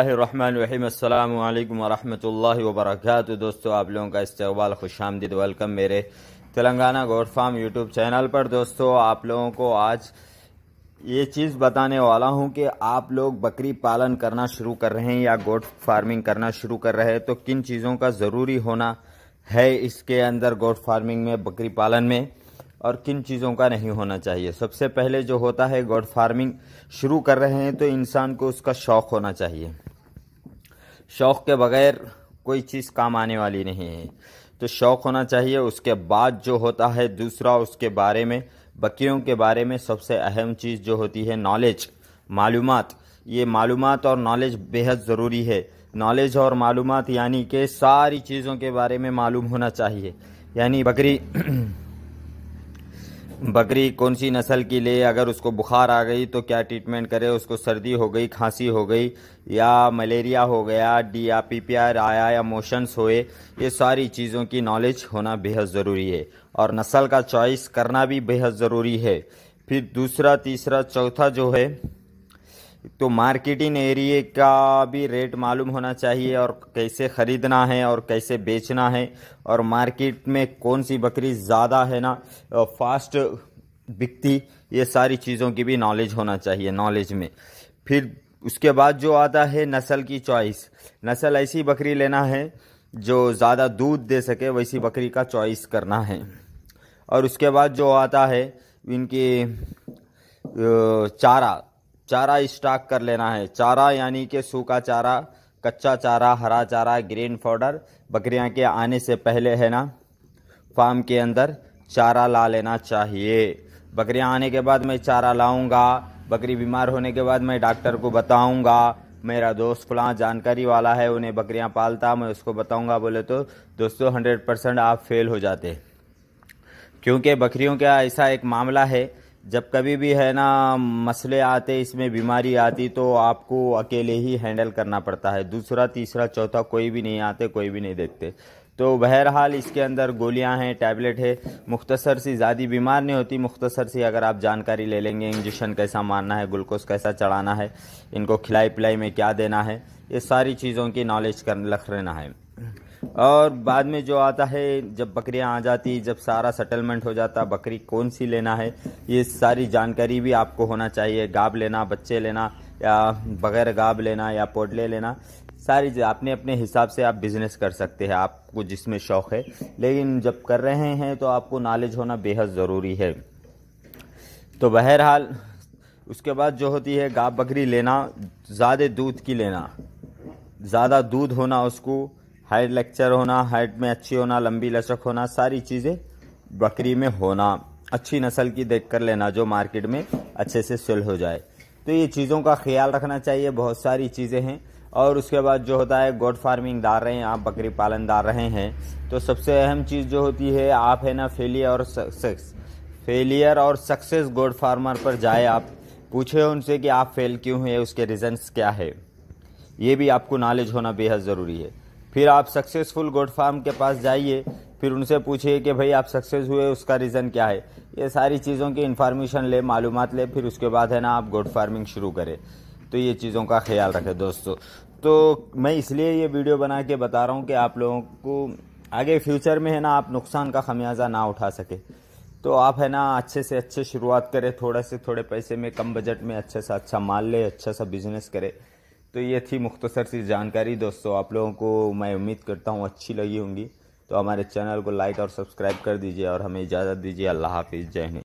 अल्लाम वरहमल वबरक दोस्तों आप लोगों का इस्तबाल खुश आमदीद वेलकम मेरे तेलंगाना गोड फार्म यूट्यूब चैनल पर दोस्तों आप लोगों को आज ये चीज़ बताने वाला हूँ कि आप लोग बकरी पालन करना शुरू कर रहे हैं या गोट फार्मिंग करना शुरू कर रहे हैं तो किन चीज़ों का ज़रूरी होना है इसके अंदर गोट फार्मिंग में बकरी पालन में और किन चीज़ों का नहीं होना चाहिए सबसे पहले जो होता है गोड फार्मिंग शुरू कर रहे हैं तो इंसान को उसका शौक़ होना चाहिए शौक़ के बगैर कोई चीज़ काम आने वाली नहीं है तो शौक़ होना चाहिए उसके बाद जो होता है दूसरा उसके बारे में बकरियों के बारे में सबसे अहम चीज़ जो होती है नॉलेज मालूम ये मालूम और नॉलेज बेहद ज़रूरी है नॉलेज और मालूम यानी कि सारी चीज़ों के बारे में मालूम होना चाहिए यानी बकरी बकरी कौन सी नस्ल की ले अगर उसको बुखार आ गई तो क्या ट्रीटमेंट करे उसको सर्दी हो गई खांसी हो गई या मलेरिया हो गया डी या पी पी आर आया या मोशंस होए ये सारी चीज़ों की नॉलेज होना बेहद ज़रूरी है और नस्ल का चॉइस करना भी बेहद ज़रूरी है फिर दूसरा तीसरा चौथा जो है तो मार्केटिंग एरिए का भी रेट मालूम होना चाहिए और कैसे ख़रीदना है और कैसे बेचना है और मार्केट में कौन सी बकरी ज़्यादा है ना फास्ट बिकती ये सारी चीज़ों की भी नॉलेज होना चाहिए नॉलेज में फिर उसके बाद जो आता है नस्ल की चॉइस नस्ल ऐसी बकरी लेना है जो ज़्यादा दूध दे सके वैसी बकरी का चॉइस करना है और उसके बाद जो आता है इनकी चारा चारा स्टॉक कर लेना है चारा यानी कि सूखा चारा कच्चा चारा हरा चारा ग्रीन पाउडर बकरियां के आने से पहले है ना फार्म के अंदर चारा ला लेना चाहिए बकरियां आने के बाद मैं चारा लाऊंगा बकरी बीमार होने के बाद मैं डॉक्टर को बताऊंगा मेरा दोस्त फुला जानकारी वाला है उन्हें बकरियां पालता मैं उसको बताऊंगा बोले तो दोस्तों हंड्रेड परसेंट आप फेल हो जाते क्योंकि बकरियों का ऐसा एक मामला है जब कभी भी है ना मसले आते इसमें बीमारी आती तो आपको अकेले ही हैंडल करना पड़ता है दूसरा तीसरा चौथा कोई भी नहीं आते कोई भी नहीं देखते तो बहरहाल इसके अंदर गोलियां हैं टैबलेट है मुख्तसर सी ज़्यादा बीमार नहीं होती मुख्तसर सी अगर आप जानकारी ले लेंगे इंजेक्शन कैसा मारना है ग्लूकोज कैसा चढ़ाना है इनको खिलाई पिलाई में क्या देना है ये सारी चीज़ों की नॉलेज कर रख लेना है और बाद में जो आता है जब बकरियां आ जाती जब सारा सेटलमेंट हो जाता बकरी कौन सी लेना है ये सारी जानकारी भी आपको होना चाहिए गाब लेना बच्चे लेना या बगैर गाब लेना या पोडले लेना सारी अपने अपने हिसाब से आप बिज़नेस कर सकते हैं आपको जिसमें शौक़ है लेकिन जब कर रहे हैं तो आपको नॉलेज होना बेहद ज़रूरी है तो बहरहाल उसके बाद जो होती है गाय बकरी लेना ज़्यादा दूध की लेना ज़्यादा दूध होना उसको हाइट लेक्चर होना हाइट में अच्छी होना लंबी लचक होना सारी चीज़ें बकरी में होना अच्छी नस्ल की देख कर लेना जो मार्केट में अच्छे से सेल हो जाए तो ये चीज़ों का ख्याल रखना चाहिए बहुत सारी चीज़ें हैं और उसके बाद जो होता है गोड फार्मिंग डाल रहे हैं आप बकरी पालन डाल रहे हैं तो सबसे अहम चीज़ जो होती है आप है ना फेलियर और सक्सेस फेलियर और सक्सेस गोड फार्मर पर जाए आप पूछे उनसे कि आप फेल क्यों हुए उसके रीजंस क्या है ये भी आपको नॉलेज होना बेहद ज़रूरी है फिर आप सक्सेसफुल गोड फार्म के पास जाइए फिर उनसे पूछिए कि भाई आप सक्सेस हुए उसका रीज़न क्या है ये सारी चीज़ों की इन्फॉर्मेशन ले मालूम ले फिर उसके बाद है ना आप गोड फार्मिंग शुरू करें तो ये चीज़ों का ख्याल रखें दोस्तों तो मैं इसलिए ये वीडियो बना के बता रहा हूँ कि आप लोगों को आगे फ्यूचर में है ना आप नुकसान का खमियाजा ना उठा सके तो आप है ना अच्छे से अच्छे शुरुआत करें थोड़ा से थोड़े पैसे में कम बजट में अच्छे से अच्छा माल ले अच्छा सा बिजनेस करें तो ये थी मुख्तसर सी जानकारी दोस्तों आप लोगों को मैं उम्मीद करता हूँ अच्छी लगी होंगी तो हमारे चैनल को लाइक और सब्सक्राइब कर दीजिए और हमें इजाज़त दीजिए अल्लाह हाफिज़ जय हिंद